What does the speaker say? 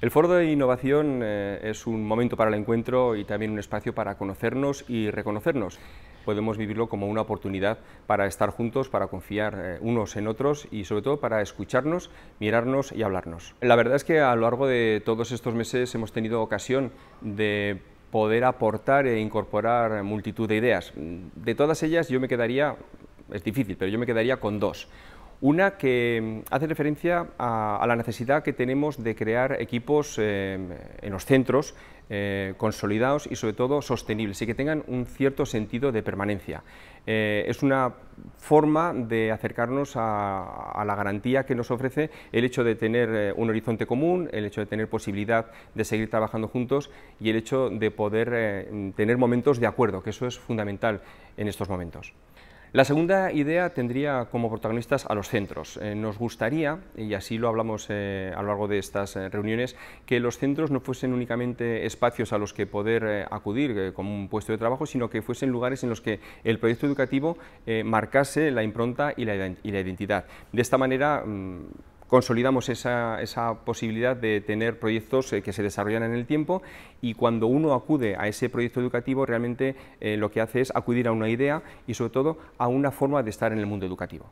El Foro de Innovación eh, es un momento para el encuentro y también un espacio para conocernos y reconocernos. Podemos vivirlo como una oportunidad para estar juntos, para confiar eh, unos en otros y sobre todo para escucharnos, mirarnos y hablarnos. La verdad es que a lo largo de todos estos meses hemos tenido ocasión de poder aportar e incorporar multitud de ideas. De todas ellas yo me quedaría, es difícil, pero yo me quedaría con dos. Una que mm, hace referencia a, la necesidad que tenemos de crear equipos eh, en los centros eh, consolidados y sobre todo sostenibles y que tengan un cierto sentido de permanencia. Eh, es una forma de acercarnos a, la garantía que nos ofrece el hecho de tener un horizonte común, el hecho de tener posibilidad de seguir trabajando juntos y el hecho de poder tener momentos de acuerdo, que eso es fundamental en estos momentos. La segunda idea tendría como protagonistas a los centros. Eh, nos gustaría, y así lo hablamos eh, a lo largo de estas eh, reuniones, que los centros no fuesen únicamente espacios a los que poder acudir como un puesto de trabajo, sino que fuesen lugares en los que el proyecto educativo marcase la impronta y la, identidad. De esta manera, mm, consolidamos esa, posibilidad de tener proyectos eh, que se desarrollan en el tiempo y cuando uno acude a ese proyecto educativo realmente eh, lo que hace es acudir a una idea y sobre todo a una forma de estar en el mundo educativo.